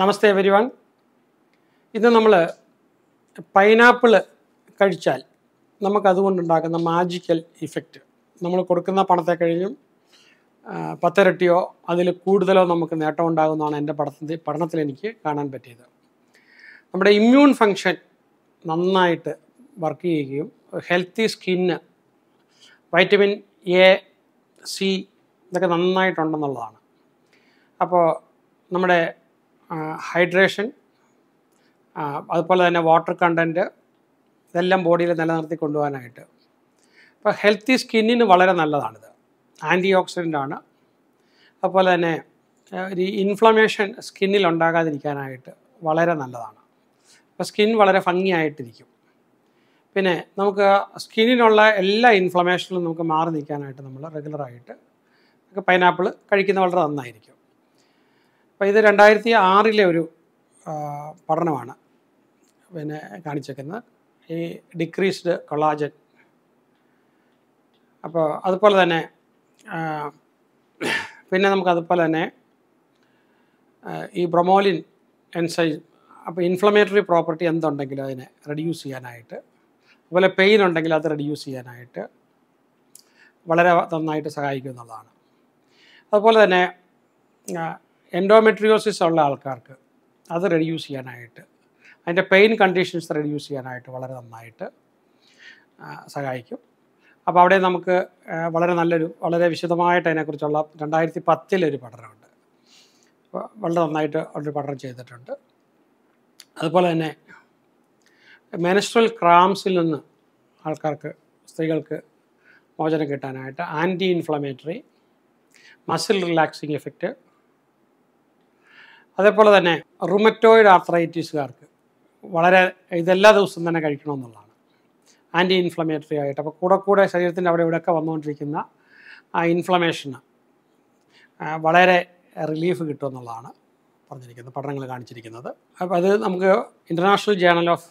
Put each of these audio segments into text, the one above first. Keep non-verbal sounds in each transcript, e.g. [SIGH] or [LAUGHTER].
നമസ്തേ everyone ഇന്ന് നമ്മൾ pineapple കഴിച്ചാൽ നമുക്കതുകൊണ്ടുണ്ടാക്കുന്ന മാജിക്കൽ ഇഫക്റ്റ് നമ്മൾ കൊടുക്കുന്ന പണത്തെ കഴിഞ്ഞും പത്തരട്ടിയോ അതിൽ കൂടുതലോ നമുക്ക് നേട്ടം ഉണ്ടാകുന്നതാണ് എൻ്റെ പഠനത്തിൽ പഠനത്തിൽ എനിക്ക് കാണാൻ പറ്റിയത് നമ്മുടെ ഇമ്മ്യൂൺ ഫങ്ഷൻ നന്നായിട്ട് വർക്ക് ചെയ്യുകയും healthy skin vitamin A C ഇതൊക്കെ നന്നായിട്ടുണ്ടെന്നുള്ളതാണ് അപ്പോൾ നമ്മുടെ ഹൈഡ്രേഷൻ അതുപോലെ തന്നെ വാട്ടർ കണ്ടൻറ്റ് ഇതെല്ലാം ബോഡിയിൽ നിലനിർത്തി കൊണ്ടുപോകാനായിട്ട് അപ്പോൾ ഹെൽത്തി സ്കിന്നിന് വളരെ നല്ലതാണിത് ആൻറ്റി ഓക്സിഡൻ്റാണ് അതുപോലെ തന്നെ ഒരു ഇൻഫ്ലമേഷൻ സ്കിന്നിൽ ഉണ്ടാകാതിരിക്കാനായിട്ട് വളരെ നല്ലതാണ് അപ്പോൾ സ്കിൻ വളരെ ഭംഗിയായിട്ടിരിക്കും പിന്നെ നമുക്ക് സ്കിന്നിനുള്ള എല്ലാ ഇൻഫ്ലമേഷനിലും നമുക്ക് മാറി നിൽക്കാനായിട്ട് നമ്മൾ റെഗുലറായിട്ട് പൈനാപ്പിൾ കഴിക്കുന്നത് വളരെ നന്നായിരിക്കും അപ്പോൾ ഇത് രണ്ടായിരത്തി ആറിലെ ഒരു പഠനമാണ് പിന്നെ കാണിച്ചേക്കുന്നത് ഈ ഡിക്രീസ്ഡ് കൊളാജൻ അപ്പോൾ അതുപോലെ തന്നെ പിന്നെ നമുക്ക് അതുപോലെ തന്നെ ഈ ബ്രൊമോലിൻ എൻസൈം അപ്പോൾ ഇൻഫ്ലമേറ്ററി പ്രോപ്പർട്ടി എന്തുണ്ടെങ്കിലും അതിനെ റെഡ്യൂസ് ചെയ്യാനായിട്ട് അതുപോലെ പെയിൻ ഉണ്ടെങ്കിൽ അത് റെഡ്യൂസ് ചെയ്യാനായിട്ട് വളരെ നന്നായിട്ട് സഹായിക്കും അതുപോലെ തന്നെ എൻഡോമെട്രിയോസിസ് ഉള്ള ആൾക്കാർക്ക് അത് റെഡ്യൂസ് ചെയ്യാനായിട്ട് അതിൻ്റെ പെയിൻ കണ്ടീഷൻസ് റെഡ്യൂസ് ചെയ്യാനായിട്ട് വളരെ നന്നായിട്ട് സഹായിക്കും അപ്പോൾ അവിടെ നമുക്ക് വളരെ നല്ലൊരു വളരെ വിശദമായിട്ട് അതിനെക്കുറിച്ചുള്ള രണ്ടായിരത്തി പത്തിലൊരു പഠനമുണ്ട് വളരെ നന്നായിട്ട് ഒരു പഠനം ചെയ്തിട്ടുണ്ട് അതുപോലെ തന്നെ മെനസ്ട്രൽ ക്രാംസിൽ നിന്ന് ആൾക്കാർക്ക് സ്ത്രീകൾക്ക് മോചനം കിട്ടാനായിട്ട് anti inflammatory muscle relaxing effect അതേപോലെ തന്നെ റുമറ്റോയിഡ് ആർത്രൈറ്റീസുകാർക്ക് വളരെ ഇതെല്ലാ ദിവസവും തന്നെ കഴിക്കണമെന്നുള്ളതാണ് ആൻറ്റി ഇൻഫ്ലമേറ്ററി ആയിട്ട് അപ്പോൾ കൂടെ കൂടെ ശരീരത്തിൻ്റെ അവിടെ ഇവിടെയൊക്കെ വന്നുകൊണ്ടിരിക്കുന്ന ആ ഇൻഫ്ലമേഷന് വളരെ റിലീഫ് കിട്ടുമെന്നുള്ളതാണ് പറഞ്ഞിരിക്കുന്നത് പഠനങ്ങൾ കാണിച്ചിരിക്കുന്നത് അപ്പോൾ അത് നമുക്ക് international journal of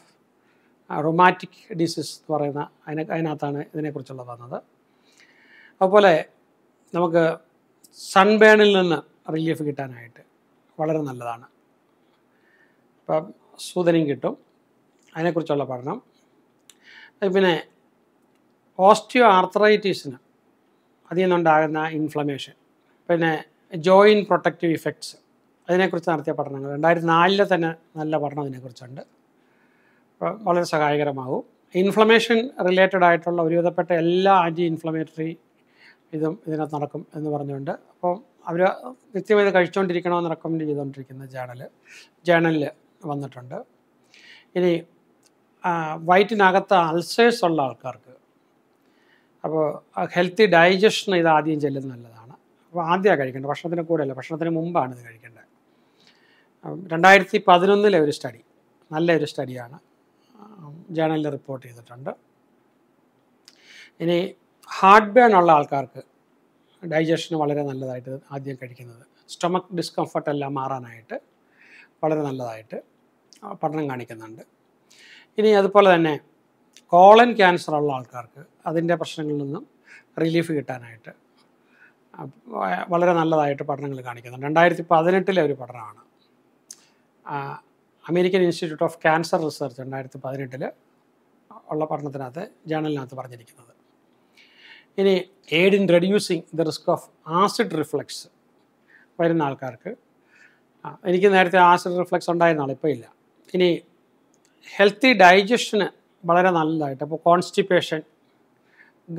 rheumatic disease എന്ന് പറയുന്ന അതിന് അതിനകത്താണ് ഇതിനെക്കുറിച്ചുള്ള വന്നത് അതുപോലെ നമുക്ക് സൺബേണിൽ നിന്ന് റിലീഫ് കിട്ടാനായിട്ട് വളരെ നല്ലതാണ് അപ്പം സൂതനും കിട്ടും അതിനെക്കുറിച്ചുള്ള പഠനം പിന്നെ ഓസ്റ്റിയോ ആർത്രൈറ്റീസിന് അതിൽ നിന്നുണ്ടാകുന്ന ഇൻഫ്ലമേഷൻ പിന്നെ ജോയിൻ പ്രൊട്ടക്റ്റീവ് ഇഫക്ട്സ് അതിനെക്കുറിച്ച് നടത്തിയ പഠനങ്ങൾ രണ്ടായിരത്തി നാലിലെ തന്നെ നല്ല പഠനം അതിനെക്കുറിച്ചുണ്ട് വളരെ സഹായകരമാകും ഇൻഫ്ലമേഷൻ റിലേറ്റഡ് ആയിട്ടുള്ള ഒരുവിധപ്പെട്ട എല്ലാ ആൻറ്റി ഇൻഫ്ലമേറ്ററി ഇതും ഇതിനകത്ത് നടക്കും എന്ന് പറഞ്ഞുകൊണ്ട് അപ്പോൾ അവർ നിത്യം ഇത് കഴിച്ചുകൊണ്ടിരിക്കണമെന്ന് റെക്കമെൻഡ് ചെയ്തുകൊണ്ടിരിക്കുന്ന ജേണൽ ജേണലിൽ വന്നിട്ടുണ്ട് ഇനി വയറ്റിനകത്ത് അൾസേഴ്സ് ഉള്ള ആൾക്കാർക്ക് അപ്പോൾ ഹെൽത്തി ഡൈജഷൻ ഇത് ആദ്യം ചെല്ലുന്നത് നല്ലതാണ് അപ്പോൾ ആദ്യമാണ് കഴിക്കേണ്ടത് ഭക്ഷണത്തിന് കൂടെയല്ല ഭക്ഷണത്തിന് മുമ്പാണ് ഇത് കഴിക്കേണ്ടത് രണ്ടായിരത്തി പതിനൊന്നിലെ ഒരു സ്റ്റഡി നല്ലൊരു സ്റ്റഡിയാണ് ജേണലിൽ റിപ്പോർട്ട് ചെയ്തിട്ടുണ്ട് ഇനി ഹാർട്ട് ബേൺ ഉള്ള ആൾക്കാർക്ക് ഡൈജഷന് വളരെ നല്ലതായിട്ട് ആദ്യം കഴിക്കുന്നത് സ്റ്റൊമക്ക് ഡിസ്കംഫർട്ടെല്ലാം മാറാനായിട്ട് വളരെ നല്ലതായിട്ട് പഠനം കാണിക്കുന്നുണ്ട് ഇനി അതുപോലെ തന്നെ കോളൻ ക്യാൻസർ ഉള്ള ആൾക്കാർക്ക് അതിൻ്റെ പ്രശ്നങ്ങളിൽ നിന്നും റിലീഫ് കിട്ടാനായിട്ട് വളരെ നല്ലതായിട്ട് പഠനങ്ങൾ കാണിക്കുന്നുണ്ട് രണ്ടായിരത്തി പതിനെട്ടിലെ ഒരു പഠനമാണ് American institute of cancer research രണ്ടായിരത്തി പതിനെട്ടിൽ ഉള്ള പഠനത്തിനകത്ത് ജേണലിനകത്ത് പറഞ്ഞിരിക്കുന്നത് ഇനി aid in reducing the risk of acid reflux വരുന്ന ആൾക്കാർക്ക് എനിക്ക് നേരത്തെ ആസിഡ് റിഫ്ലക്സ് ഉണ്ടായിരുന്നാണ് ഇപ്പോൾ ഇല്ല ഇനി ഹെൽത്തി ഡൈജഷന് വളരെ നല്ലതായിട്ട് അപ്പോൾ കോൺസ്റ്റിപ്പേഷൻ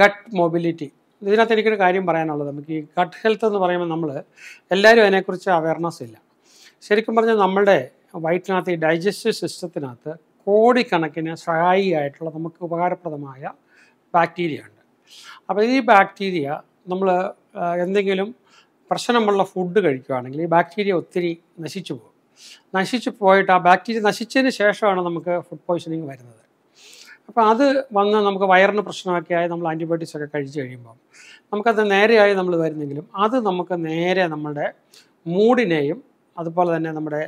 ഗട്ട് മൊബിലിറ്റി ഇതിനകത്ത് എനിക്കൊരു കാര്യം പറയാനുള്ളത് നമുക്ക് ഈ ഗട്ട് ഹെൽത്ത് എന്ന് പറയുമ്പോൾ നമ്മൾ എല്ലാവരും അതിനെക്കുറിച്ച് അവയർനെസ് ഇല്ല ശരിക്കും പറഞ്ഞാൽ നമ്മുടെ വയറ്റിനകത്ത് ഈ ഡൈജസ്റ്റീവ് സിസ്റ്റത്തിനകത്ത് കോടിക്കണക്കിന് സഹായിയായിട്ടുള്ള നമുക്ക് ഉപകാരപ്രദമായ ബാക്ടീരിയ ഉണ്ട് അപ്പോൾ ഈ ബാക്ടീരിയ നമ്മൾ എന്തെങ്കിലും പ്രശ്നമുള്ള ഫുഡ് കഴിക്കുകയാണെങ്കിൽ ഈ ബാക്ടീരിയ ഒത്തിരി നശിച്ചു പോകും നശിച്ചു പോയിട്ട് ആ ബാക്ടീരിയ നശിച്ചതിന് ശേഷമാണ് നമുക്ക് ഫുഡ് പോയ്സണിങ് വരുന്നത് അപ്പോൾ അത് വന്ന് നമുക്ക് വയറിന് പ്രശ്നമൊക്കെ ആയി നമ്മൾ ആൻറ്റിബയോട്ടിക്സ് ഒക്കെ കഴിച്ച് കഴിയുമ്പോൾ നമുക്കത് നേരെയായി നമ്മൾ വരുന്നെങ്കിലും അത് നമുക്ക് നേരെ നമ്മുടെ മൂഡിനെയും അതുപോലെ തന്നെ നമ്മുടെ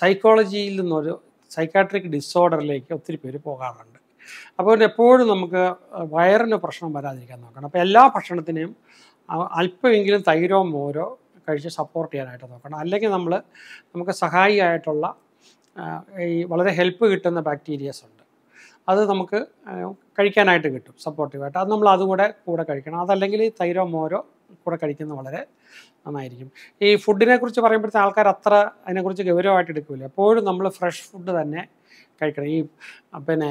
സൈക്കോളജിയിൽ നിന്നൊരു സൈക്കാട്രിക് ഡിസോർഡറിലേക്ക് ഒത്തിരി പേര് പോകാറുണ്ട് അപ്പോൾ എപ്പോഴും നമുക്ക് വയറിന് പ്രശ്നം വരാതിരിക്കാൻ നോക്കണം അപ്പോൾ എല്ലാ ഭക്ഷണത്തിനെയും അല്പമെങ്കിലും തൈരോ മോരോ കഴിച്ച് സപ്പോർട്ട് ചെയ്യാനായിട്ട് നോക്കണം അല്ലെങ്കിൽ നമ്മൾ നമുക്ക് സഹായിയായിട്ടുള്ള ഈ വളരെ ഹെൽപ്പ് കിട്ടുന്ന ബാക്ടീരിയസ് ഉണ്ട് അത് നമുക്ക് കഴിക്കാനായിട്ട് കിട്ടും സപ്പോർട്ടീവായിട്ട് അത് നമ്മൾ അതും കൂടെ കഴിക്കണം അതല്ലെങ്കിൽ തൈരോ മോരോ കൂടെ കഴിക്കുന്നത് വളരെ നന്നായിരിക്കും ഈ ഫുഡിനെ കുറിച്ച് പറയുമ്പോഴത്തേക്കും ആൾക്കാർ അത്ര അതിനെക്കുറിച്ച് ഗൗരവമായിട്ട് എടുക്കില്ല എപ്പോഴും നമ്മൾ ഫ്രഷ് ഫുഡ് തന്നെ കഴിക്കണം ഈ പിന്നെ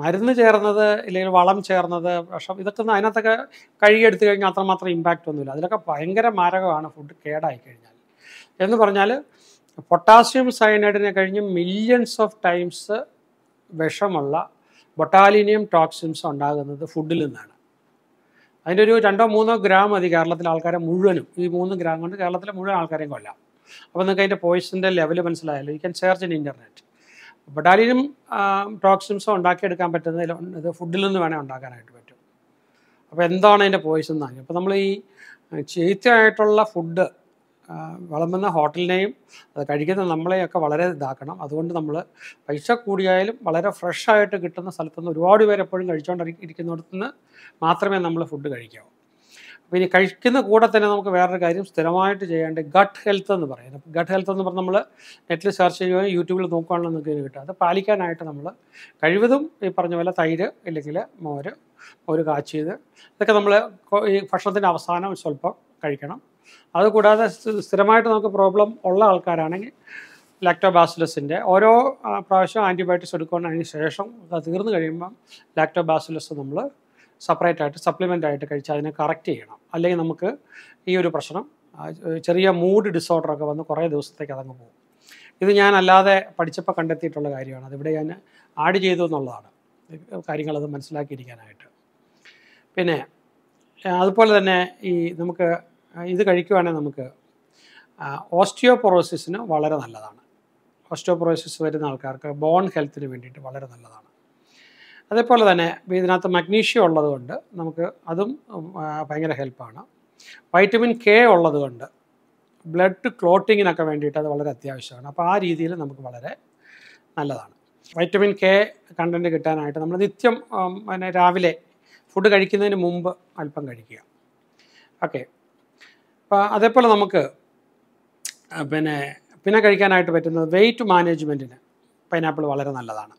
മരുന്ന് ചേർന്നത് ഇല്ലെങ്കിൽ വളം ചേർന്നത് വിഷം ഇതൊക്കെ ഒന്ന് അതിനകത്തൊക്കെ കഴുകിയെടുത്ത് കഴിഞ്ഞാൽ അത്രമാത്രം ഇമ്പാക്റ്റ് ഒന്നുമില്ല അതിലൊക്കെ ഭയങ്കര മാരകമാണ് ഫുഡ് കേടായി കഴിഞ്ഞാൽ എന്ന് പറഞ്ഞാൽ പൊട്ടാസ്യം സയനൈഡിനെ കഴിഞ്ഞ് മില്യൺസ് ഓഫ് ടൈംസ് വിഷമുള്ള ബൊട്ടാലിനിയം ടോക്സിൻസ് ഉണ്ടാകുന്നത് ഫുഡിൽ നിന്നാണ് അതിൻ്റെ ഒരു രണ്ടോ മൂന്നോ ഗ്രാം മതി കേരളത്തിലെ ആൾക്കാരെ മുഴുവനും ഈ മൂന്ന് ഗ്രാം കൊണ്ട് കേരളത്തിലെ മുഴുവൻ ആൾക്കാരെയും കൊല്ലാം അപ്പോൾ നിങ്ങൾക്ക് അതിൻ്റെ പോയിസിൻ്റെ ലെവല് മനസ്സിലായല്ലോ you can search in internet ഡാലിനും ടോക്സിൻസോ ഉണ്ടാക്കിയെടുക്കാൻ പറ്റുന്നതിൽ ഇത് ഫുഡിൽ നിന്ന് വേണേൽ ഉണ്ടാക്കാനായിട്ട് പറ്റും അപ്പോൾ എന്താണ് അതിൻ്റെ പോയിസൺ എന്നാണ് അപ്പോൾ നമ്മൾ ഈ ചീത്തയായിട്ടുള്ള ഫുഡ് വിളമ്പുന്ന ഹോട്ടലിനെയും അത് കഴിക്കുന്ന നമ്മളെയൊക്കെ വളരെ ഇതാക്കണം അതുകൊണ്ട് നമ്മൾ പൈസ കൂടിയായാലും വളരെ ഫ്രഷായിട്ട് കിട്ടുന്ന സ്ഥലത്തുനിന്ന് ഒരുപാട് പേര് എപ്പോഴും കഴിച്ചുകൊണ്ടിരിക്കുന്നിടത്തുനിന്ന് മാത്രമേ നമ്മൾ ഫുഡ് കഴിക്കാവൂ പിന്നെ കഴിക്കുന്ന കൂടെ തന്നെ നമുക്ക് വേറൊരു കാര്യം സ്ഥിരമായിട്ട് ചെയ്യേണ്ട ഗട്ട് ഹെൽത്ത് എന്ന് പറയുന്നത് ഗട്ട് ഹെൽത്ത് എന്ന് പറഞ്ഞാൽ നമ്മൾ നെറ്റിൽ സെർച്ച് ചെയ്യുകയോ യൂട്യൂബിൽ നോക്കുകയാണെന്ന് നിങ്ങൾക്ക് കിട്ടും അത് പാലിക്കാനായിട്ട് നമ്മൾ കഴിവതും ഈ പറഞ്ഞ പോലെ തൈര് ഇല്ലെങ്കിൽ മോര് മോര് കാച്ചിയത് ഇതൊക്കെ നമ്മൾ ഈ ഭക്ഷണത്തിൻ്റെ അവസാനം സ്വല്പം കഴിക്കണം അതുകൂടാതെ സ്ഥിരമായിട്ട് നമുക്ക് പ്രോബ്ലം ഉള്ള ആൾക്കാരാണെങ്കിൽ ലാക്ടോബാസിലസിൻ്റെ ഓരോ പ്രാവശ്യം ആൻറ്റിബയോട്ടിക്സ് എടുക്കുന്നതിന് ശേഷം അത് തീർന്നു കഴിയുമ്പം ലാക്ടോബാസിലസ് നമ്മൾ സെപ്പറേറ്റ് ആയിട്ട് സപ്ലിമെൻ്റ് ആയിട്ട് കഴിച്ച് അതിനെ കറക്റ്റ് ചെയ്യണം അല്ലെങ്കിൽ നമുക്ക് ഈ ഒരു പ്രശ്നം ചെറിയ മൂഡ് ഡിസോർഡറൊക്കെ വന്ന് കുറേ ദിവസത്തേക്ക് അതങ്ങ് പോകും ഇത് ഞാൻ അല്ലാതെ പഠിച്ചപ്പോൾ കണ്ടെത്തിയിട്ടുള്ള കാര്യമാണ് അതിവിടെ ഞാൻ ആഡ് ചെയ്തു എന്നുള്ളതാണ് കാര്യങ്ങളത് മനസ്സിലാക്കിയിരിക്കാനായിട്ട് പിന്നെ അതുപോലെ തന്നെ ഈ നമുക്ക് ഇത് കഴിക്കുവാണെങ്കിൽ നമുക്ക് ഓസ്റ്റിയോപൊറോസിസിന് വളരെ നല്ലതാണ് ഓസ്റ്റിയോപൊറോസിസ് വരുന്ന ആൾക്കാർക്ക് ബോൺ ഹെൽത്തിന് വേണ്ടിയിട്ട് വളരെ നല്ലതാണ് അതേപോലെ തന്നെ ഇതിനകത്ത് മഗ്നീഷ്യം ഉള്ളതുകൊണ്ട് നമുക്ക് അതും ഭയങ്കര ഹെൽപ്പാണ് വൈറ്റമിൻ കെ ഉള്ളതുകൊണ്ട് ബ്ലഡ് ക്ലോട്ടിങ്ങിനൊക്കെ വേണ്ടിയിട്ട് അത് വളരെ അത്യാവശ്യമാണ് അപ്പോൾ ആ രീതിയിൽ നമുക്ക് വളരെ നല്ലതാണ് വൈറ്റമിൻ കെ കണ്ടൻറ്റ് കിട്ടാനായിട്ട് നമ്മൾ നിത്യം പിന്നെ രാവിലെ ഫുഡ് കഴിക്കുന്നതിന് മുമ്പ് അല്പം കഴിക്കുക ഓക്കെ അപ്പോൾ അതേപോലെ നമുക്ക് പിന്നെ പിന്നെ കഴിക്കാനായിട്ട് പറ്റുന്നത് വെയ്റ്റ് മാനേജ്മെൻറ്റിന് പൈനാപ്പിൾ വളരെ നല്ലതാണ്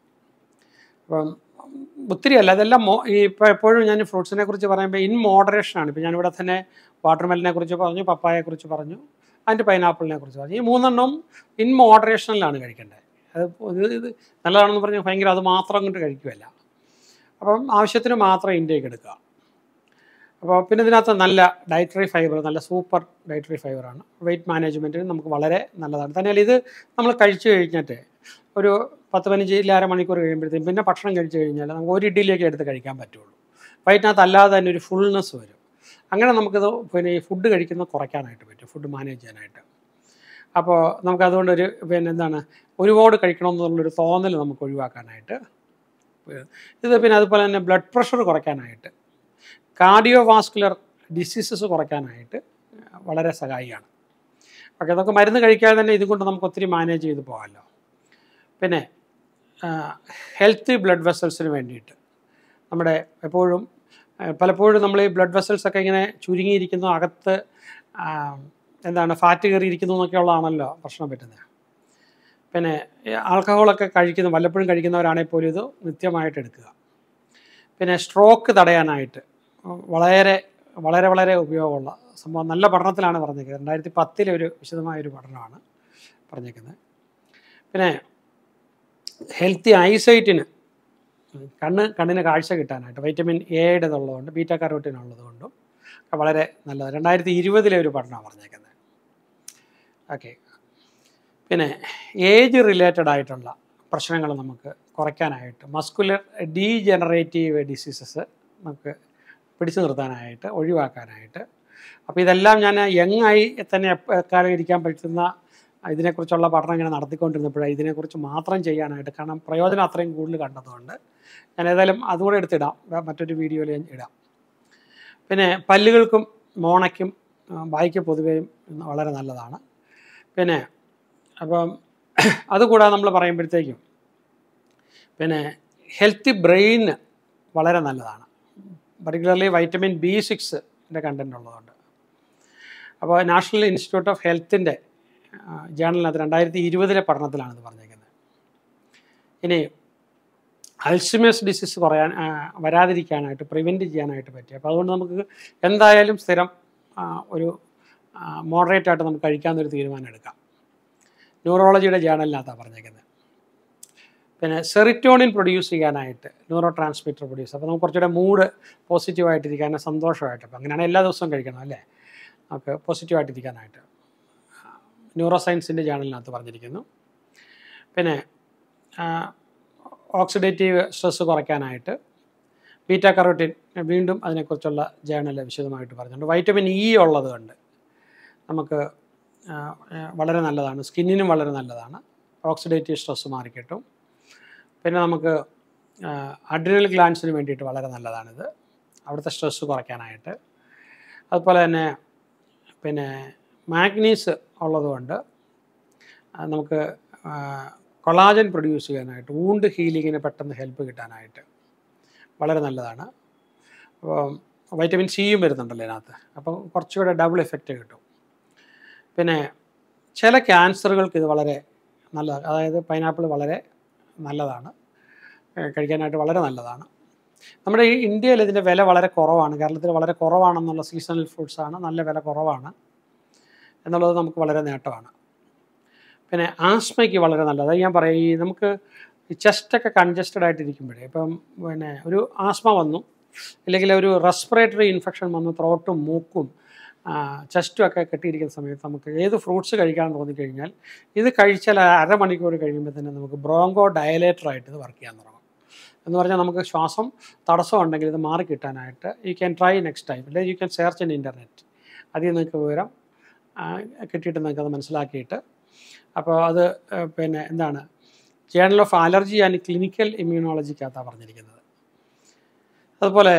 അപ്പം ഒത്തിരി അല്ല അതെല്ലാം മോ ഇപ്പോൾ എപ്പോഴും ഞാൻ ഫ്രൂട്ട്സിനെ കുറിച്ച് പറയുമ്പോൾ ഇൻ മോഡറേഷനാണ് ഇപ്പോൾ ഞാനിവിടെ തന്നെ വാട്ടർമെലിനെ കുറിച്ച് പറഞ്ഞു കുറിച്ച് പറഞ്ഞു അതിൻ്റെ പൈനാപ്പിളിനെ കുറിച്ച് പറഞ്ഞു ഈ മൂന്നെണ്ണം ഇൻ മോഡറേഷനിലാണ് കഴിക്കേണ്ടത് അത് ഇത് നല്ലതാണെന്ന് പറഞ്ഞാൽ ഭയങ്കര അത് മാത്രം അങ്ങോട്ട് കഴിക്കുകയല്ല അപ്പം ആവശ്യത്തിന് മാത്രം ഇൻടേക്ക് എടുക്കുക അപ്പോൾ പിന്നെ ഇതിനകത്ത് നല്ല ഡയറ്ററി ഫൈബർ നല്ല സൂപ്പർ ഡയറ്ററി ഫൈബറാണ് വെയിറ്റ് മാനേജ്മെൻറ്റിന് നമുക്ക് വളരെ നല്ലതാണ് തന്നെയല്ല ഇത് നമ്മൾ കഴിച്ചു കഴിഞ്ഞിട്ട് ഒരു പത്ത് പതിനഞ്ച് മണിക്കൂർ കഴിയുമ്പോഴത്തേക്കും പിന്നെ ഭക്ഷണം കഴിച്ചു കഴിഞ്ഞാൽ നമുക്ക് ഒരു ഇഡ്ഡലിയൊക്കെ എടുത്ത് കഴിക്കാൻ പറ്റുള്ളൂ അപ്പോൾ അതിനകത്ത് അല്ലാതെ തന്നെ ഒരു ഫുൾനെസ് വരും അങ്ങനെ നമുക്കിത് പിന്നെ ഈ ഫുഡ് കഴിക്കുന്നത് കുറയ്ക്കാനായിട്ട് പറ്റും ഫുഡ് മാനേജ് ചെയ്യാനായിട്ട് അപ്പോൾ നമുക്കതുകൊണ്ടൊരു പിന്നെ എന്താണ് ഒരുപാട് കഴിക്കണമെന്നുള്ളൊരു തോന്നൽ നമുക്ക് ഒഴിവാക്കാനായിട്ട് ഇത് പിന്നെ അതുപോലെ തന്നെ ബ്ലഡ് പ്രഷർ കുറയ്ക്കാനായിട്ട് കാർഡിയോ വാസ്കുലർ ഡിസീസസ് കുറയ്ക്കാനായിട്ട് വളരെ സഹായിയാണ് ഓക്കെ അതൊക്കെ മരുന്ന് കഴിക്കാതെ തന്നെ ഇതുകൊണ്ട് നമുക്ക് ഒത്തിരി മാനേജ് ചെയ്ത് പോകാമല്ലോ പിന്നെ ഹെൽത്തി ബ്ലഡ് വെസൽസിന് വേണ്ടിയിട്ട് നമ്മുടെ എപ്പോഴും പലപ്പോഴും നമ്മൾ ഈ ബ്ലഡ് വെസൽസൊക്കെ ഇങ്ങനെ ചുരുങ്ങിയിരിക്കുന്നു അകത്ത് എന്താണ് ഫാറ്റ് കയറിയിരിക്കുന്നു എന്നൊക്കെയുള്ളതാണല്ലോ പ്രശ്നം പറ്റുന്നത് പിന്നെ ആൾക്കഹോളൊക്കെ കഴിക്കുന്ന വല്ലപ്പോഴും കഴിക്കുന്നവരാണെങ്കിൽ പോലും ഇത് നിത്യമായിട്ട് എടുക്കുക പിന്നെ സ്ട്രോക്ക് തടയാനായിട്ട് വളരെ വളരെ വളരെ ഉപയോഗമുള്ള സംഭവം നല്ല പഠനത്തിലാണ് പറഞ്ഞേക്കുന്നത് രണ്ടായിരത്തി പത്തിലെ ഒരു വിശദമായൊരു പഠനമാണ് പറഞ്ഞേക്കുന്നത് പിന്നെ ഹെൽത്തി ഐസൈറ്റിന് കണ്ണ് കണ്ണിന് കാഴ്ച കിട്ടാനായിട്ട് വൈറ്റമിൻ എയുടെ ഉള്ളതുകൊണ്ട് ബീറ്റ കരോട്ടിൻ ഉള്ളതുകൊണ്ടും വളരെ നല്ലത് രണ്ടായിരത്തി ഇരുപതിലെ ഒരു പഠനമാണ് പറഞ്ഞേക്കുന്നത് ഓക്കെ പിന്നെ ഏജ് റിലേറ്റഡ് ആയിട്ടുള്ള പ്രശ്നങ്ങൾ നമുക്ക് കുറയ്ക്കാനായിട്ട് മസ്കുലർ ഡീജനറേറ്റീവ് ഡിസീസസ് നമുക്ക് പിടിച്ചു നിർത്താനായിട്ട് ഒഴിവാക്കാനായിട്ട് അപ്പോൾ ഇതെല്ലാം ഞാൻ യങ്ങായി തന്നെ എക്കാലം ഇരിക്കാൻ പറ്റുന്ന ഇതിനെക്കുറിച്ചുള്ള പഠനം ഇങ്ങനെ നടത്തിക്കൊണ്ടിരുന്നപ്പോഴാണ് ഇതിനെക്കുറിച്ച് മാത്രം ചെയ്യാനായിട്ട് കാരണം പ്രയോജനം അത്രയും കൂടുതൽ കണ്ടതുകൊണ്ട് ഞാൻ ഏതായാലും അതുകൂടെ എടുത്തിടാം മറ്റൊരു വീഡിയോയിൽ ഞാൻ ഇടാം പിന്നെ പല്ലുകൾക്കും മോണയ്ക്കും വായിക്ക പൊതുവെയും വളരെ നല്ലതാണ് പിന്നെ അപ്പം [CLEARS THROAT] അതുകൂടാതെ നമ്മൾ പറയുമ്പോഴത്തേക്കും പിന്നെ ഹെൽത്തി ബ്രെയിന് വളരെ നല്ലതാണ് പർട്ടിക്കുലർലി വൈറ്റമിൻ ബി സിക്സിൻ്റെ കണ്ടൻ്റ് ഉള്ളതുകൊണ്ട് അപ്പോൾ നാഷണൽ ഇൻസ്റ്റിറ്റ്യൂട്ട് ഓഫ് ഹെൽത്തിൻ്റെ ജേണലിനകത്ത് രണ്ടായിരത്തി ഇരുപതിലെ പഠനത്തിലാണിത് പറഞ്ഞേക്കുന്നത് ഇനി അൽഷിമേഴ്സ് ഡിസീസ് കുറയാൻ വരാതിരിക്കാനായിട്ട് പ്രിവെൻറ്റ് ചെയ്യാനായിട്ട് പറ്റി അപ്പോൾ അതുകൊണ്ട് നമുക്ക് എന്തായാലും സ്ഥിരം ഒരു മോഡറേറ്റ് ആയിട്ട് നമുക്ക് കഴിക്കാമെന്നൊരു തീരുമാനം എടുക്കാം ന്യൂറോളജിയുടെ ജേണലിനകത്താണ് പറഞ്ഞേക്കുന്നത് പിന്നെ സെറിറ്റോണിൻ പ്രൊഡ്യൂസ് ചെയ്യാനായിട്ട് ന്യൂറോ ട്രാൻസ്മിറ്റർ പ്രൊഡ്യൂസ് അപ്പോൾ നമുക്ക് കുറച്ചുകൂടെ മൂഡ് പോസിറ്റീവായിട്ടിരിക്കാനും സന്തോഷമായിട്ട് അപ്പോൾ അങ്ങനെയാണ് എല്ലാ ദിവസവും കഴിക്കണം അല്ലേ നമുക്ക് പോസിറ്റീവായിട്ടിരിക്കാനായിട്ട് ന്യൂറോ സയൻസിൻ്റെ ജേണലിനകത്ത് പറഞ്ഞിരിക്കുന്നു പിന്നെ ഓക്സിഡേറ്റീവ് സ്ട്രെസ് കുറയ്ക്കാനായിട്ട് ബീറ്റ കറോട്ടിൻ വീണ്ടും അതിനെക്കുറിച്ചുള്ള ജേണൽ വിശദമായിട്ട് പറഞ്ഞിട്ടുണ്ട് വൈറ്റമിൻ ഇ ഉള്ളത് കൊണ്ട് നമുക്ക് വളരെ നല്ലതാണ് സ്കിന്നിനും വളരെ നല്ലതാണ് ഓക്സിഡേറ്റീവ് സ്ട്രെസ് മാറിക്കിട്ടും പിന്നെ നമുക്ക് അഡ്രിനൽ ഗ്ലാൻസിന് വേണ്ടിയിട്ട് വളരെ നല്ലതാണിത് അവിടുത്തെ സ്ട്രെസ്സ് കുറയ്ക്കാനായിട്ട് അതുപോലെ തന്നെ പിന്നെ മാഗ്നീസ് ഉള്ളതുകൊണ്ട് നമുക്ക് കൊളാജൻ പ്രൊഡ്യൂസ് ചെയ്യാനായിട്ട് വൂണ്ട് ഹീലിങ്ങിന് പെട്ടെന്ന് ഹെൽപ്പ് കിട്ടാനായിട്ട് വളരെ നല്ലതാണ് അപ്പം വൈറ്റമിൻ സിയും വരുന്നുണ്ടല്ലോ അതിനകത്ത് അപ്പം കുറച്ചുകൂടെ ഡബിൾ എഫക്റ്റ് കിട്ടും പിന്നെ ചില ക്യാൻസറുകൾക്ക് ഇത് വളരെ നല്ലതാണ് അതായത് പൈനാപ്പിൾ വളരെ നല്ലതാണ് കഴിക്കാനായിട്ട് വളരെ നല്ലതാണ് നമ്മുടെ ഈ ഇന്ത്യയിൽ ഇതിൻ്റെ വില വളരെ കുറവാണ് കേരളത്തിൽ വളരെ കുറവാണെന്നുള്ള സീസണൽ ഫ്രൂട്ട്സാണ് നല്ല വില കുറവാണ് എന്നുള്ളത് നമുക്ക് വളരെ നേട്ടമാണ് പിന്നെ ആസ്മയ്ക്ക് വളരെ നല്ലത് ഞാൻ പറയാം ഈ നമുക്ക് ചെസ്റ്റൊക്കെ കൺജസ്റ്റഡ് ആയിട്ടിരിക്കുമ്പോഴേ ഇപ്പം പിന്നെ ഒരു ആസ്മ വന്നു അല്ലെങ്കിൽ ഒരു റെസ്പിറേറ്ററി ഇൻഫെക്ഷൻ വന്നു ത്രോട്ടും മൂക്കും ചെസ്റ്റും ഒക്കെ കെട്ടിയിരിക്കുന്ന സമയത്ത് നമുക്ക് ഏത് ഫ്രൂട്ട്സ് കഴിക്കാൻ തോന്നിക്കഴിഞ്ഞാൽ ഇത് കഴിച്ചാൽ അരമണിക്കൂർ കഴിയുമ്പോൾ തന്നെ നമുക്ക് ബ്രോങ്കോ ഡയലേറ്ററായിട്ട് ഇത് വർക്ക് ചെയ്യാൻ തുടങ്ങും എന്ന് പറഞ്ഞാൽ നമുക്ക് ശ്വാസം തടസ്സം ഉണ്ടെങ്കിൽ ഇത് കിട്ടാനായിട്ട് you can try next time അല്ലെങ്കിൽ you can search in internet അതിൽ നിങ്ങൾക്ക് വിവരം കിട്ടിയിട്ട് അത് മനസ്സിലാക്കിയിട്ട് അപ്പോൾ അത് പിന്നെ എന്താണ് journal of allergy and clinical ഇമ്മ്യൂണോളജിക്കകത്താണ് പറഞ്ഞിരിക്കുന്നത് അതുപോലെ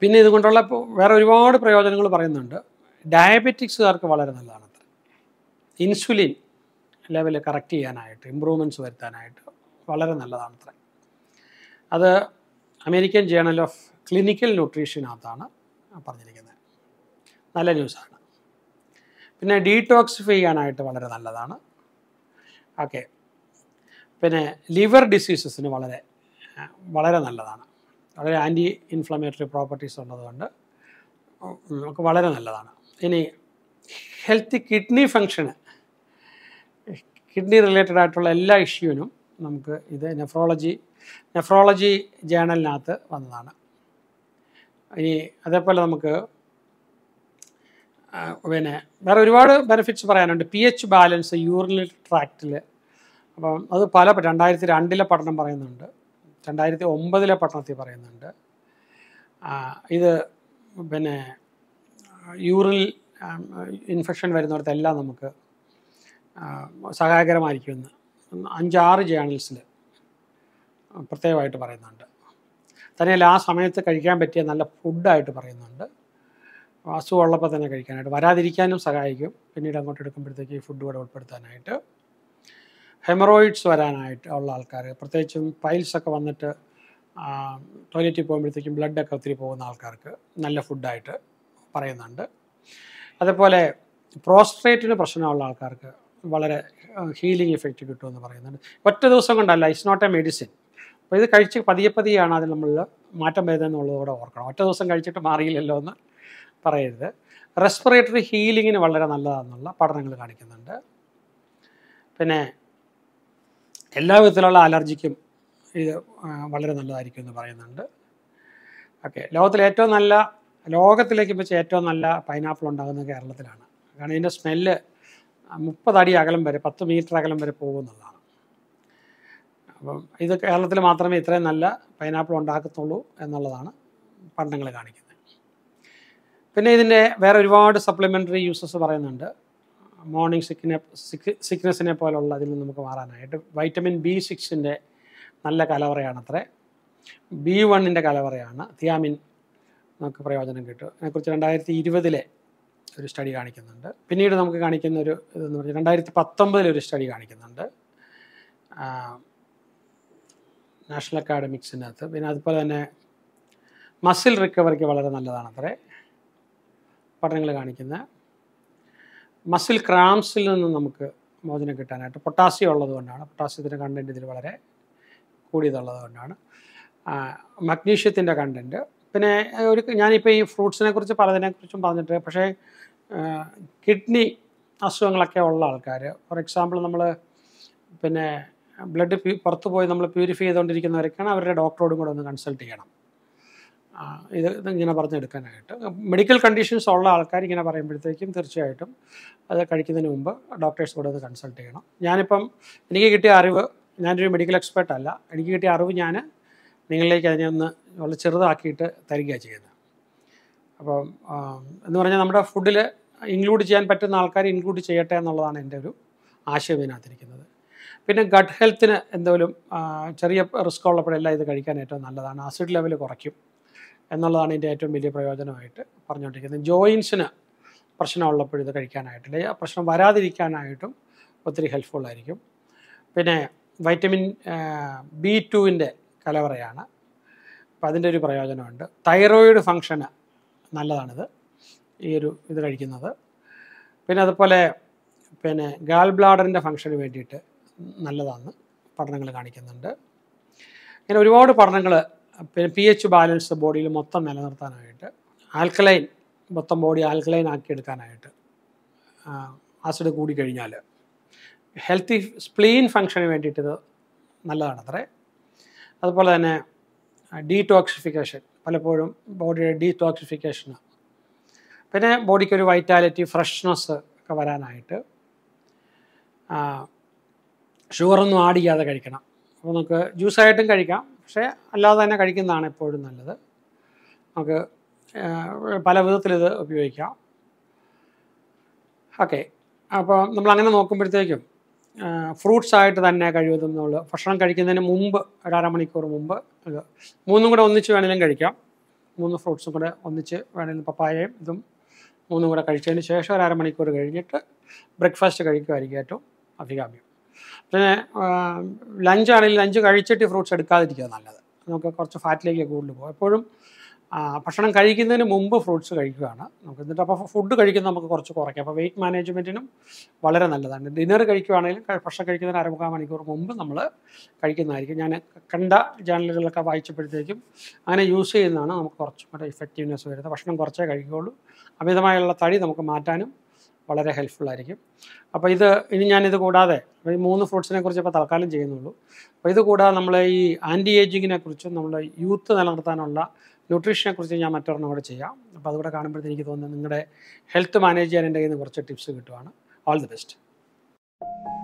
പിന്നെ ഇതുകൊണ്ടുള്ള വേറെ ഒരുപാട് പ്രയോജനങ്ങൾ പറയുന്നുണ്ട് ഡയബറ്റിക്സുകാർക്ക് വളരെ നല്ലതാണ് ഇൻസുലിൻ ലെവൽ കറക്റ്റ് ചെയ്യാനായിട്ട് ഇമ്പ്രൂവ്മെൻറ്റ്സ് വരുത്താനായിട്ട് വളരെ നല്ലതാണ് അത്ര അത് അമേരിക്കൻ ജേണൽ ഓഫ് ക്ലിനിക്കൽ ന്യൂട്രീഷനകത്താണ് പറഞ്ഞിരിക്കുന്നത് നല്ല ന്യൂസാണ് പിന്നെ ഡീടോക്സിഫൈ ചെയ്യാനായിട്ട് വളരെ നല്ലതാണ് ഓക്കെ പിന്നെ ലിവർ ഡിസീസസിന് വളരെ വളരെ നല്ലതാണ് വളരെ ആൻറ്റി ഇൻഫ്ലമേറ്ററി പ്രോപ്പർട്ടീസ് ഉള്ളതുകൊണ്ട് നമുക്ക് വളരെ നല്ലതാണ് ഇനി ഹെൽത്ത് കിഡ്നി ഫങ്ഷന് കിഡ്നി റിലേറ്റഡ് ആയിട്ടുള്ള എല്ലാ ഇഷ്യൂവിനും നമുക്ക് ഇത് നെഫ്രോളജി നെഫ്രോളജി ജേണലിനകത്ത് വന്നതാണ് ഇനി അതേപോലെ നമുക്ക് പിന്നെ വേറെ ഒരുപാട് ബെനിഫിറ്റ്സ് പറയാനുണ്ട് പി എച്ച് ബാലൻസ് യൂറിനിൽ ട്രാക്റ്റിൽ അപ്പം അത് പല രണ്ടായിരത്തി രണ്ടിലെ പഠനം പറയുന്നുണ്ട് രണ്ടായിരത്തി ഒമ്പതിലെ പഠനത്തിൽ പറയുന്നുണ്ട് ഇത് പിന്നെ യൂറിൽ ഇൻഫെക്ഷൻ വരുന്നിടത്തെല്ലാം നമുക്ക് സഹായകരമായിരിക്കുമെന്ന് അഞ്ചാറ് ജേണൽസിൽ പ്രത്യേകമായിട്ട് പറയുന്നുണ്ട് തന്നെയല്ല ആ സമയത്ത് കഴിക്കാൻ പറ്റിയ നല്ല ഫുഡായിട്ട് പറയുന്നുണ്ട് അസുഖമുള്ളപ്പോൾ തന്നെ കഴിക്കാനായിട്ട് വരാതിരിക്കാനും സഹായിക്കും പിന്നീട് അങ്ങോട്ട് എടുക്കുമ്പോഴത്തേക്ക് ഫുഡ് കൂടെ ഉൾപ്പെടുത്താനായിട്ട് ഹെമറോയിഡ്സ് വരാനായിട്ട് ഉള്ള ആൾക്കാർ പ്രത്യേകിച്ചും പൈൽസൊക്കെ വന്നിട്ട് ടോയ്ലറ്റിൽ പോകുമ്പോഴത്തേക്കും ബ്ലഡൊക്കെ ഒത്തിരി പോകുന്ന ആൾക്കാർക്ക് നല്ല ഫുഡായിട്ട് പറയുന്നുണ്ട് അതേപോലെ പ്രോസ്ട്രേറ്റിന് പ്രശ്നമുള്ള ആൾക്കാർക്ക് വളരെ ഹീലിംഗ് ഇഫക്റ്റ് കിട്ടുമെന്ന് പറയുന്നുണ്ട് ഒറ്റ ദിവസം കൊണ്ടല്ല ഇറ്റ്സ് നോട്ട് എ മെഡിസിൻ അപ്പോൾ ഇത് കഴിച്ച് പതിയെ പതിയാണ് അതിൽ നമ്മൾ മാറ്റം വരുന്നതെന്നുള്ളതോടെ ഓർക്കണം ഒറ്റ ദിവസം കഴിച്ചിട്ട് മാറിയില്ലല്ലോ എന്ന് പറയരുത് റെസ്പിറേറ്ററി ഹീലിങ്ങിന് വളരെ നല്ലതാണെന്നുള്ള പഠനങ്ങൾ കാണിക്കുന്നുണ്ട് പിന്നെ എല്ലാ വിധത്തിലുള്ള അലർജിക്കും ഇത് വളരെ നല്ലതായിരിക്കും എന്ന് പറയുന്നുണ്ട് ഓക്കെ ലോകത്തിലെ ഏറ്റവും നല്ല ലോകത്തിലേക്ക് വെച്ച് ഏറ്റവും നല്ല പൈനാപ്പിൾ ഉണ്ടാകുന്നത് കേരളത്തിലാണ് കാരണം ഇതിൻ്റെ സ്മെല്ല് മുപ്പതടി അകലം വരെ പത്ത് മീറ്റർ അകലം വരെ പോകുന്നതാണ് അപ്പം ഇത് കേരളത്തിൽ മാത്രമേ ഇത്രയും നല്ല പൈനാപ്പിൾ ഉണ്ടാക്കത്തുള്ളൂ എന്നുള്ളതാണ് പഠനങ്ങൾ കാണിക്കുന്നത് പിന്നെ ഇതിൻ്റെ വേറെ ഒരുപാട് സപ്ലിമെൻ്ററി യൂസസ് പറയുന്നുണ്ട് മോർണിംഗ് സിക്കിനെ സിക്നെസ്സിനെ പോലുള്ള അതിൽ നിന്ന് നമുക്ക് മാറാനായിട്ട് വൈറ്റമിൻ ബി സിക്സിൻ്റെ നല്ല കലവറയാണ് അത്ര ബി വണ്ണിൻ്റെ കലവറയാണ് തിയാമിൻ നമുക്ക് പ്രയോജനം കിട്ടും അതിനെക്കുറിച്ച് രണ്ടായിരത്തി ഇരുപതിലെ ഒരു സ്റ്റഡി കാണിക്കുന്നുണ്ട് പിന്നീട് നമുക്ക് കാണിക്കുന്ന ഒരു ഇതെന്ന് പറഞ്ഞാൽ രണ്ടായിരത്തി ഒരു സ്റ്റഡി കാണിക്കുന്നുണ്ട് നാഷണൽ അക്കാഡമിക്സിനകത്ത് പിന്നെ അതുപോലെ തന്നെ മസിൽ റിക്കവറിക്ക് വളരെ നല്ലതാണ് അത്രേ പഠനങ്ങൾ കാണിക്കുന്ന മസിൽ ക്രാംസിൽ നിന്ന് നമുക്ക് മോചനം കിട്ടാനായിട്ട് പൊട്ടാസ്യം ഉള്ളതുകൊണ്ടാണ് പൊട്ടാസ്യത്തിൻ്റെ കണ്ടൻറ്റ് ഇതിൽ വളരെ കൂടിയതുള്ളത് കൊണ്ടാണ് മഗ്നീഷ്യത്തിൻ്റെ കണ്ടൻറ്റ് പിന്നെ ഒരു ഞാനിപ്പോൾ ഈ ഫ്രൂട്ട്സിനെ കുറിച്ച് പലതിനെക്കുറിച്ചും പറഞ്ഞിട്ട് പക്ഷേ കിഡ്നി അസുഖങ്ങളൊക്കെ ഉള്ള ആൾക്കാർ ഫോർ എക്സാമ്പിൾ നമ്മൾ പിന്നെ ബ്ലഡ് പുറത്തു പോയി നമ്മൾ പ്യൂരിഫൈ ചെയ്തുകൊണ്ടിരിക്കുന്നവരൊക്കെയാണ് അവരുടെ ഡോക്ടറോടും കൂടെ ഒന്ന് കൺസൾട്ട് ചെയ്യണം ഇത് ഇങ്ങനെ പറഞ്ഞെടുക്കാനായിട്ട് മെഡിക്കൽ കണ്ടീഷൻസ് ഉള്ള ആൾക്കാർ ഇങ്ങനെ പറയുമ്പോഴത്തേക്കും തീർച്ചയായിട്ടും അത് കഴിക്കുന്നതിന് മുമ്പ് കൂടെ അത് കൺസൾട്ട് ചെയ്യണം ഞാനിപ്പം എനിക്ക് കിട്ടിയ അറിവ് ഞാനൊരു മെഡിക്കൽ എക്സ്പേർട്ട് അല്ല എനിക്ക് കിട്ടിയ അറിവ് ഞാൻ നിങ്ങളിലേക്ക് അതിനെ ഒന്ന് വളരെ ചെറുതാക്കിയിട്ട് തരികയാണ് ചെയ്യുന്നത് അപ്പം എന്ന് പറഞ്ഞാൽ നമ്മുടെ ഫുഡിൽ ഇൻക്ലൂഡ് ചെയ്യാൻ പറ്റുന്ന ആൾക്കാർ ഇൻക്ലൂഡ് ചെയ്യട്ടെ എന്നുള്ളതാണ് എൻ്റെ ഒരു ആശയം ഇതിനകത്തിരിക്കുന്നത് പിന്നെ ഗട്ട് ഹെൽത്തിന് എന്തെങ്കിലും ചെറിയ റിസ്ക് ഉള്ളപ്പോഴെല്ലാം ഇത് കഴിക്കാൻ ഏറ്റവും നല്ലതാണ് ആസിഡ് ലെവൽ കുറയ്ക്കും എന്നുള്ളതാണ് ഇതിൻ്റെ ഏറ്റവും വലിയ പ്രയോജനമായിട്ട് പറഞ്ഞുകൊണ്ടിരിക്കുന്നത് ജോയിൻസിന് പ്രശ്നമുള്ളപ്പോൾ ഇത് കഴിക്കാനായിട്ടില്ല ആ പ്രശ്നം വരാതിരിക്കാനായിട്ടും ഒത്തിരി ഹെൽപ്ഫുൾ ആയിരിക്കും പിന്നെ വൈറ്റമിൻ ബി ടുവിൻ്റെ കലവറയാണ് അപ്പോൾ അതിൻ്റെ ഒരു പ്രയോജനമുണ്ട് തൈറോയിഡ് ഫങ്ഷന് നല്ലതാണിത് ഈ ഒരു ഇത് കഴിക്കുന്നത് പിന്നെ അതുപോലെ പിന്നെ ഗാൾ ബ്ലാഡറിൻ്റെ ഫങ്ഷന് വേണ്ടിയിട്ട് നല്ലതാണ് പഠനങ്ങൾ കാണിക്കുന്നുണ്ട് ഇങ്ങനെ ഒരുപാട് പഠനങ്ങൾ പിന്നെ പി എച്ച് ബാലൻസ് ബോഡിയിൽ മൊത്തം നിലനിർത്താനായിട്ട് ആൽക്കലൈൻ മൊത്തം ബോഡി ആൽക്കലൈൻ ആക്കി എടുക്കാനായിട്ട് ആസിഡ് കൂടി കഴിഞ്ഞാൽ ഹെൽത്തി സ്പ്ലീൻ ഫങ്ഷന് വേണ്ടിയിട്ടിത് ഇത് നല്ലതാണ് അത്രേ അതുപോലെ തന്നെ ഡീടോക്സിഫിക്കേഷൻ പലപ്പോഴും ബോഡിയുടെ ഡീടോക്സിഫിക്കേഷന് പിന്നെ ബോഡിക്ക് ഒരു വൈറ്റാലിറ്റി ഫ്രഷ്നെസ് ഒക്കെ വരാനായിട്ട് ഷുഗറൊന്നും ആഡ് ചെയ്യാതെ കഴിക്കണം അപ്പോൾ നമുക്ക് ജ്യൂസായിട്ടും കഴിക്കാം പക്ഷേ അല്ലാതെ തന്നെ കഴിക്കുന്നതാണ് എപ്പോഴും നല്ലത് നമുക്ക് പല വിധത്തിലിത് ഉപയോഗിക്കാം ഓക്കെ അപ്പോൾ നമ്മൾ അങ്ങനെ നോക്കുമ്പോഴത്തേക്കും ഫ്രൂട്ട്സ് ആയിട്ട് തന്നെ കഴിവതും നമ്മൾ ഭക്ഷണം കഴിക്കുന്നതിന് മുമ്പ് ഒരര മണിക്കൂർ മുമ്പ് ഇത് മൂന്നും കൂടെ ഒന്നിച്ച് വേണമെങ്കിലും കഴിക്കാം മൂന്ന് ഫ്രൂട്ട്സും കൂടെ ഒന്നിച്ച് വേണമെങ്കിലും പപ്പായയും ഇതും മൂന്നും കൂടെ കഴിച്ചതിന് ശേഷം ഒരു അരമണിക്കൂർ കഴിഞ്ഞിട്ട് ബ്രേക്ക്ഫാസ്റ്റ് കഴിക്കുമായിരിക്കും ഏറ്റവും അഭികാമ്യം പിന്നെ ലഞ്ചാണെങ്കിൽ ലഞ്ച് കഴിച്ചിട്ട് ഫ്രൂട്ട്സ് എടുക്കാതിരിക്കുക നല്ലത് നമുക്ക് കുറച്ച് ഫാറ്റിലേക്ക് കൂടുതൽ പോകും എപ്പോഴും ഭക്ഷണം കഴിക്കുന്നതിന് മുമ്പ് ഫ്രൂട്ട്സ് കഴിക്കുകയാണ് നമുക്ക് എന്നിട്ട് അപ്പോൾ ഫുഡ് കഴിക്കുന്നത് നമുക്ക് കുറച്ച് കുറയ്ക്കാം അപ്പോൾ വെയിറ്റ് മാനേജ്മെൻറ്റിനും വളരെ നല്ലതാണ് ഡിന്നർ കഴിക്കുകയാണെങ്കിലും ഭക്ഷണം കഴിക്കുന്നതിന് അരമുക്കാൽ മണിക്കൂർ മുമ്പ് നമ്മൾ കഴിക്കുന്നതായിരിക്കും ഞാൻ കണ്ട ജേണലുകളിലൊക്കെ വായിച്ചപ്പോഴത്തേക്കും അങ്ങനെ യൂസ് ചെയ്യുന്നതാണ് നമുക്ക് കുറച്ചും കൂടെ ഇഫക്റ്റീവ്നെസ് വരുന്നത് ഭക്ഷണം കുറച്ചേ കഴിക്കുകയുള്ളൂ അമിതമായുള്ള തടി നമുക്ക് മാറ്റാനും വളരെ ഹെൽപ്ഫുൾ ആയിരിക്കും അപ്പോൾ ഇത് ഇനി ഞാനിത് കൂടാതെ ഈ മൂന്ന് ഫ്രൂട്ട്സിനെ കുറിച്ച് ഇപ്പോൾ തൽക്കാലം ചെയ്യുന്നുള്ളൂ അപ്പോൾ ഇത് കൂടാതെ നമ്മൾ ഈ ആൻറ്റി ഏജിങ്ങിനെ കുറിച്ചും നമ്മൾ യൂത്ത് നിലനിർത്താനുള്ള ന്യൂട്രീഷനെ കുറിച്ച് ഞാൻ മറ്റൊരെണ്ണം കൂടെ ചെയ്യാം അപ്പോൾ അതുകൂടെ കാണുമ്പോഴത്തേക്ക് എനിക്ക് തോന്നുന്നത് നിങ്ങളുടെ ഹെൽത്ത് മാനേജ് ചെയ്യാൻ എൻ്റെ കയ്യിൽ നിന്ന് കുറച്ച് ടിപ്സ് കിട്ടുവാണ് ഓൾ ദി ബെസ്റ്റ്